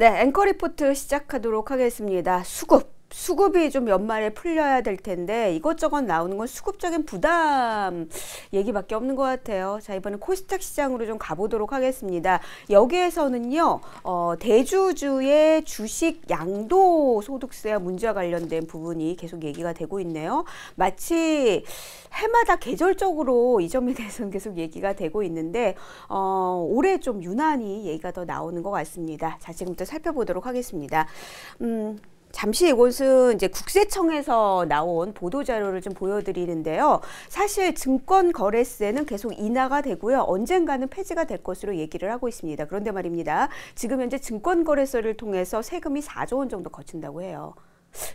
네, 앵커 리포트 시작하도록 하겠습니다. 수급. 수급이 좀 연말에 풀려야 될 텐데 이것저것 나오는 건 수급적인 부담 얘기밖에 없는 것 같아요. 자이번에 코스닥 시장으로 좀 가보도록 하겠습니다. 여기에서는요 어, 대주주의 주식 양도 소득세와 문제와 관련된 부분이 계속 얘기가 되고 있네요. 마치 해마다 계절적으로 이 점에 대해서는 계속 얘기가 되고 있는데 어, 올해 좀 유난히 얘기가 더 나오는 것 같습니다. 자 지금부터 살펴보도록 하겠습니다. 음. 잠시 이곳은 이제 국세청에서 나온 보도 자료를 좀 보여드리는데요. 사실 증권 거래세는 계속 인하가 되고요. 언젠가는 폐지가 될 것으로 얘기를 하고 있습니다. 그런데 말입니다. 지금 현재 증권 거래세를 통해서 세금이 4조 원 정도 거친다고 해요.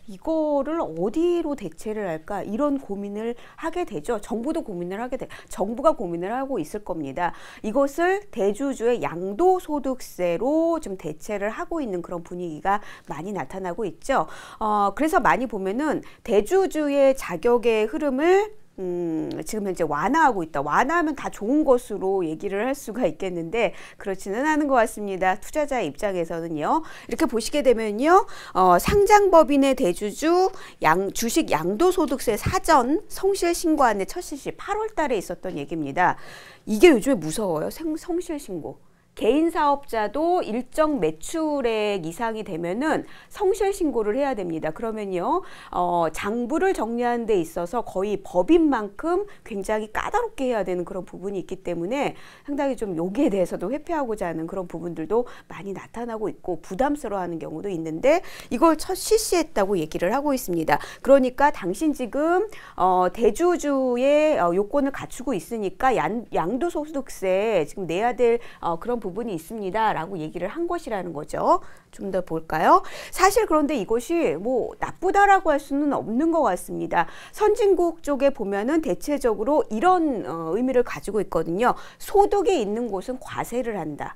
이거를 어디로 대체를 할까 이런 고민을 하게 되죠. 정부도 고민을 하게 돼. 정부가 고민을 하고 있을 겁니다. 이것을 대주주의 양도소득세로 좀 대체를 하고 있는 그런 분위기가 많이 나타나고 있죠. 어, 그래서 많이 보면은 대주주의 자격의 흐름을 음, 지금 현재 완화하고 있다. 완화하면 다 좋은 것으로 얘기를 할 수가 있겠는데 그렇지는 않은 것 같습니다. 투자자 입장에서는요. 이렇게 보시게 되면요. 어, 상장법인의 대주주 양, 주식 양도소득세 사전 성실 신고안의 첫 실시 8월 달에 있었던 얘기입니다. 이게 요즘에 무서워요. 성, 성실 신고. 개인 사업자도 일정 매출액 이상이 되면은 성실 신고를 해야 됩니다. 그러면요, 어, 장부를 정리하는 데 있어서 거의 법인 만큼 굉장히 까다롭게 해야 되는 그런 부분이 있기 때문에 상당히 좀 여기에 대해서도 회피하고자 하는 그런 부분들도 많이 나타나고 있고 부담스러워 하는 경우도 있는데 이걸 첫 실시했다고 얘기를 하고 있습니다. 그러니까 당신 지금 어, 대주주의 어, 요건을 갖추고 있으니까 양, 양도소득세 지금 내야 될 어, 그런 부분이 있습니다. 라고 얘기를 한 것이라는 거죠. 좀 더 볼까요? 사실 그런데 이것이 뭐 나쁘다라고 할 수는 없는 것 같습니다. 선진국 쪽에 보면은 대체적으로 이런 어, 의미를 가지고 있거든요. 소득이 있는 곳은 과세를 한다.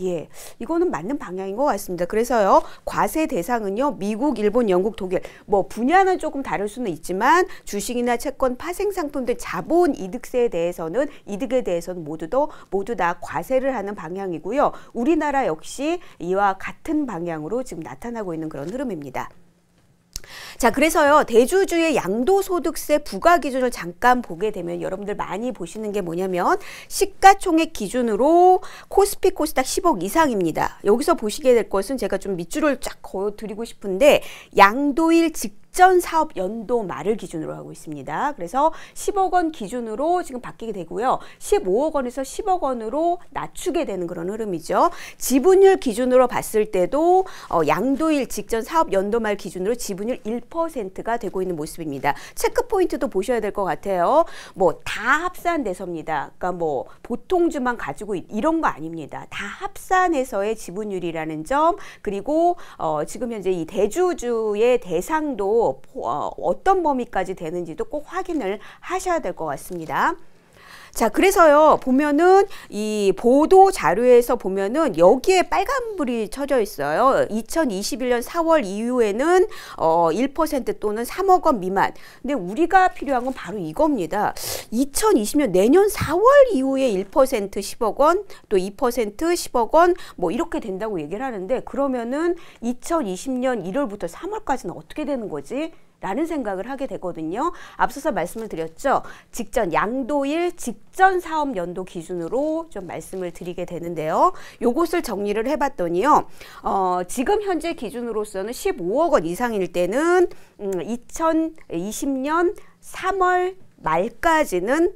예, 이거는 맞는 방향인 것 같습니다. 그래서요, 과세 대상은요, 미국, 일본, 영국, 독일, 뭐 분야는 조금 다를 수는 있지만 주식이나 채권, 파생 상품 등 자본 이득세에 대해서는 이득에 대해서는 모두 다 모두 다 과세를 하는 방향이고요. 우리나라 역시 이와 같은 방향으로 지금 나타나고 있는 그런 흐름입니다. 자, 그래서요, 대주주의 양도소득세 부과 기준을 잠깐 보게 되면 여러분들 많이 보시는 게 뭐냐면 시가총액 기준으로 코스피 코스닥 10억 이상입니다. 여기서 보시게 될 것은 제가 좀 밑줄을 쫙 그어드리고 싶은데 양도일 직 직전 사업 연도 말을 기준으로 하고 있습니다. 그래서 10억 원 기준으로 지금 바뀌게 되고요. 15억 원에서 10억 원으로 낮추게 되는 그런 흐름이죠. 지분율 기준으로 봤을 때도 어, 양도일 직전 사업 연도 말 기준으로 지분율 1%가 되고 있는 모습입니다. 체크 포인트도 보셔야 될 것 같아요. 뭐 다 합산돼서입니다. 그러니까 뭐 보통주만 가지고 있, 이런 거 아닙니다. 다 합산해서의 지분율이라는 점 그리고 어, 지금 현재 이 대주주의 대상도 어, 어떤 범위까지 되는지도 꼭 확인을 하셔야 될 것 같습니다. 자, 그래서요, 보면은 이 보도 자료에서 보면은 여기에 빨간불이 쳐져 있어요. 2021년 4월 이후에는 어, 1% 또는 3억 원 미만. 근데 우리가 필요한 건 바로 이겁니다. 2020년 내년 4월 이후에 1% 10억 원, 또 2% 10억 원, 뭐 이렇게 된다고 얘기를 하는데 그러면은 2020년 1월부터 3월까지는 어떻게 되는 거지? 라는 생각을 하게 되거든요. 앞서서 말씀을 드렸죠. 직전 양도일 직전 사업 연도 기준으로 좀 말씀을 드리게 되는데요. 요것을 정리를 해봤더니요. 어, 지금 현재 기준으로서는 15억 원 이상일 때는 음, 2020년 3월 말까지는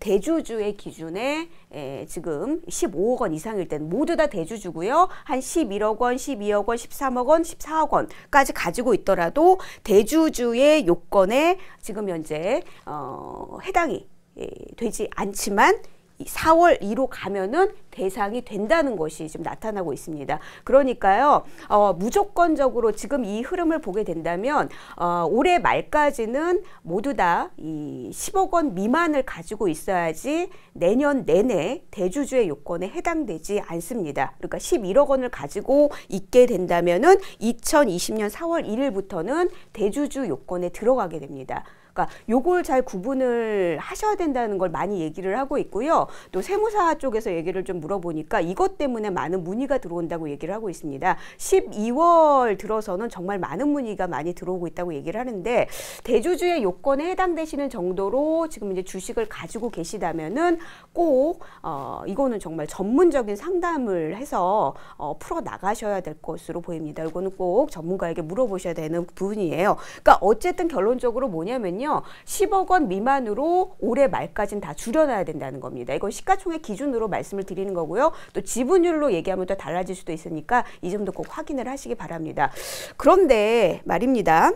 대주주의 기준에 에, 지금 15억 원 이상일 때는 모두 다 대주주고요. 한 11억 원, 12억 원, 13억 원, 14억 원까지 가지고 있더라도 대주주의 요건에 지금 현재 어, 해당이 에, 예, 되지 않지만 4월 2로 가면은 대상이 된다는 것이 지금 나타나고 있습니다. 그러니까요, 어, 무조건적으로 지금 이 흐름을 보게 된다면 어, 올해 말까지는 모두 다 이 10억 원 미만을 가지고 있어야지 내년 내내 대주주의 요건에 해당되지 않습니다. 그러니까 11억 원을 가지고 있게 된다면은 2020년 4월 1일부터는 대주주 요건에 들어가게 됩니다. 그러니까 요걸 잘 구분을 하셔야 된다는 걸 많이 얘기를 하고 있고요. 또 세무사 쪽에서 얘기를 좀 물어보니까 이것 때문에 많은 문의가 들어온다고 얘기를 하고 있습니다. 12월 들어서는 정말 많은 문의가 많이 들어오고 있다고 얘기를 하는데 대주주의 요건에 해당되시는 정도로 지금 이제 주식을 가지고 계시다면은 꼭 어, 이거는 정말 전문적인 상담을 해서 어, 풀어 나가셔야 될 것으로 보입니다. 이거는 꼭 전문가에게 물어보셔야 되는 부분이에요. 그러니까 어쨌든 결론적으로 뭐냐면요. 경우에는요. 10억 원 미만으로 올해 말까지는 다 줄여놔야 된다는 겁니다. 이건 시가총액 기준으로 말씀을 드리는 거고요. 또 지분율로 얘기하면 또 달라질 수도 있으니까 이 점도 꼭 확인을 하시기 바랍니다. 그런데 말입니다.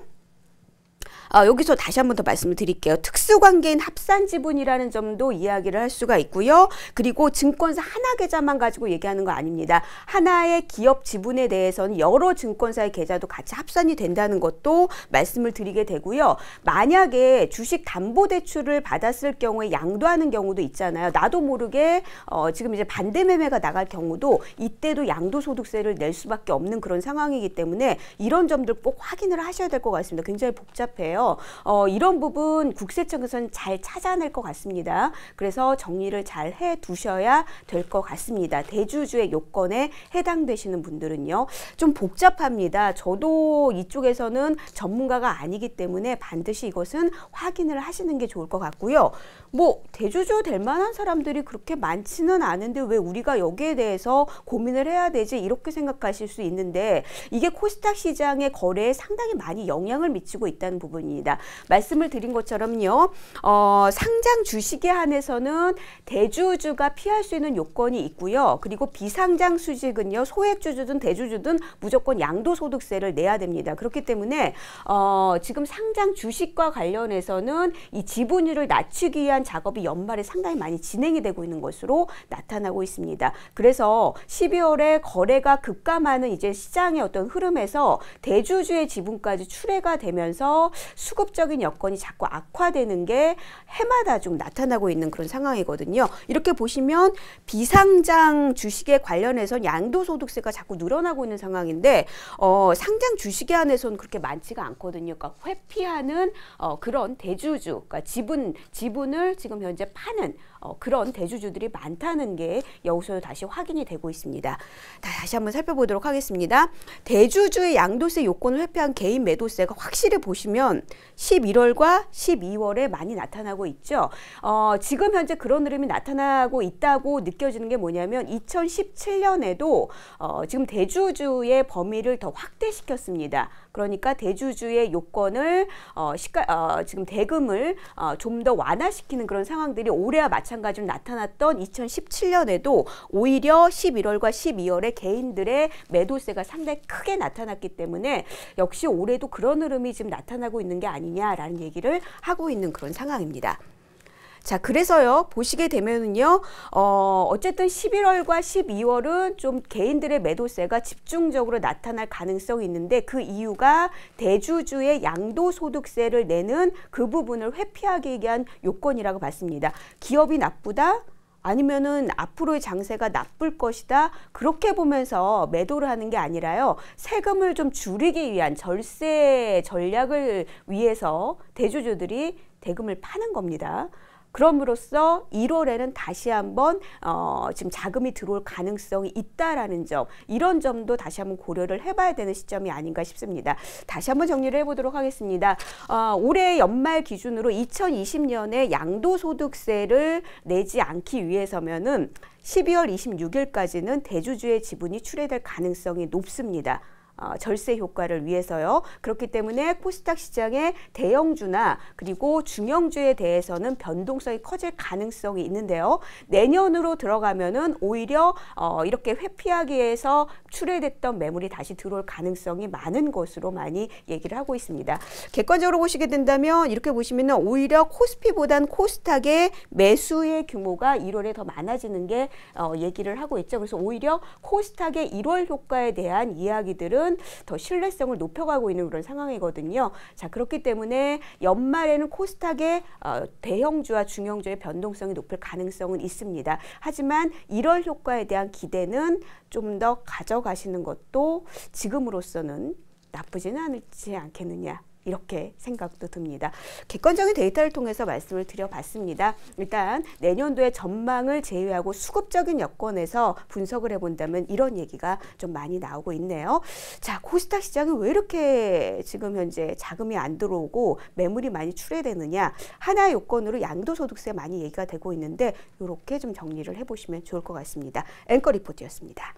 어, 여기서 다시 한 번 더 말씀을 드릴게요. 특수관계인 합산 지분이라는 점도 이야기를 할 수가 있고요. 그리고 증권사 하나 계좌만 가지고 얘기하는 거 아닙니다. 하나의 기업 지분에 대해서는 여러 증권사의 계좌도 같이 합산이 된다는 것도 말씀을 드리게 되고요. 만약에 주식 담보 대출을 받았을 경우에 양도하는 경우도 있잖아요. 나도 모르게 어, 지금 이제 반대 매매가 나갈 경우도 이때도 양도소득세를 낼 수밖에 없는 그런 상황이기 때문에 이런 점들 꼭 확인을 하셔야 될 것 같습니다. 굉장히 복잡해요. 어, 이런 부분 국세청에서는 잘 찾아낼 것 같습니다. 그래서 정리를 잘 해 두셔야 될 것 같습니다. 대주주의 요건에 해당되시는 분들은요. 좀 복잡합니다. 저도 이쪽에서는 전문가가 아니기 때문에 반드시 이것은 확인을 하시는 게 좋을 것 같고요. 뭐 대주주 될 만한 사람들이 그렇게 많지는 않은데 왜 우리가 여기에 대해서 고민을 해야 되지 이렇게 생각하실 수 있는데 이게 코스닥 시장의 거래에 상당히 많이 영향을 미치고 있다는 부분이 있습니다. 말씀을 드린 것처럼요. 어, 상장 주식에 한해서는 대주주가 피할 수 있는 요건이 있고요. 그리고 비상장 수직은요. 소액주주든 대주주든 무조건 양도소득세를 내야 됩니다. 그렇기 때문에 어, 지금 상장 주식과 관련해서는 이 지분율을 낮추기 위한 작업이 연말에 상당히 많이 진행이 되고 있는 것으로 나타나고 있습니다. 그래서 12월에 거래가 급감하는 이제 시장의 어떤 흐름에서 대주주의 지분까지 출회가 되면서 수급적인 여건이 자꾸 악화되는 게 해마다 좀 나타나고 있는 그런 상황이거든요. 이렇게 보시면 비상장 주식에 관련해선 양도소득세가 자꾸 늘어나고 있는 상황인데 어, 상장 주식에 한해선 그렇게 많지가 않거든요. 그러니까 회피하는 어, 그런 대주주, 그러니까 지분 지분을 지금 현재 파는 어, 그런 대주주들이 많다는 게 여기서 다시 확인이 되고 있습니다. 다시 한번 살펴보도록 하겠습니다. 대주주의 양도세 요건을 회피한 개인 매도세가 확실히 보시면 11월과 12월에 많이 나타나고 있죠. 어, 지금 현재 그런 흐름이 나타나고 있다고 느껴지는 게 뭐냐면 2017년에도 어, 지금 대주주의 범위를 더 확대시켰습니다. 그러니까 대주주의 요건을 어, 시가, 어, 지금 대금을 어, 좀 더 완화시키는 그런 상황들이 올해와 마찬가지입니다. 마찬가지로 나타났던 2017년에도 오히려 11월과 12월에 개인들의 매도세가 상당히 크게 나타났기 때문에 역시 올해도 그런 흐름이 지금 나타나고 있는 게 아니냐라는 얘기를 하고 있는 그런 상황입니다. 자, 그래서요, 보시게 되면은요, 어, 어쨌든 11월과 12월은 좀 개인들의 매도세가 집중적으로 나타날 가능성이 있는데 그 이유가 대주주의 양도소득세를 내는 그 부분을 회피하기 위한 요건이라고 봤습니다. 기업이 나쁘다? 아니면은 앞으로의 장세가 나쁠 것이다 그렇게 보면서 매도를 하는 게 아니라요 세금을 좀 줄이기 위한 절세 전략을 위해서 대주주들이 대금을 파는 겁니다. 그럼으로써 1월에는 다시 한번 어, 지금 자금이 들어올 가능성이 있다라는 점 이런 점도 다시 한번 고려를 해봐야 되는 시점이 아닌가 싶습니다. 다시 한번 정리를 해보도록 하겠습니다. 어, 올해 연말 기준으로 2020년에 양도소득세를 내지 않기 위해서면은 12월 26일까지는 대주주의 지분이 출회될 가능성이 높습니다. 어, 절세 효과를 위해서요. 그렇기 때문에 코스닥 시장의 대형주나 그리고 중형주에 대해서는 변동성이 커질 가능성이 있는데요. 내년으로 들어가면은 오히려 어, 이렇게 회피하기위해서 출회됐던 매물이 다시 들어올 가능성이 많은 것으로 많이 얘기를 하고 있습니다. 객관적으로 보시게 된다면 이렇게 보시면은 오히려 코스피보단 코스닥의 매수의 규모가 1월에 더 많아지는 게 어, 얘기를 하고 있죠. 그래서 오히려 코스닥의 1월 효과에 대한 이야기들은 기은더 신뢰성을 높여가고 있는 그런 상황이거든요. 자 그렇기 때문에 연말에는 코스닥의 어, 대형주와 중형주의 변동성이 높을 가능성은 있습니다. 하지만 1월 효과에 대한 기대는 좀 더 가져가시는 것도 지금으로서는 나쁘지는 않지 않겠느냐 이렇게 생각도 듭니다. 객관적인 데이터를 통해서 말씀을 드려봤습니다. 일단 내년도의 전망을 제외하고 수급적인 여건에서 분석을 해본다면 이런 얘기가 좀 많이 나오고 있네요. 자, 코스닥 시장은 왜 이렇게 지금 현재 자금이 안 들어오고 매물이 많이 출회되느냐 하나 의 요건으로 양도소득세 많이 얘기가 되고 있는데 이렇게 좀 정리를 해보시면 좋을 것 같습니다. 앵커 리포트였습니다.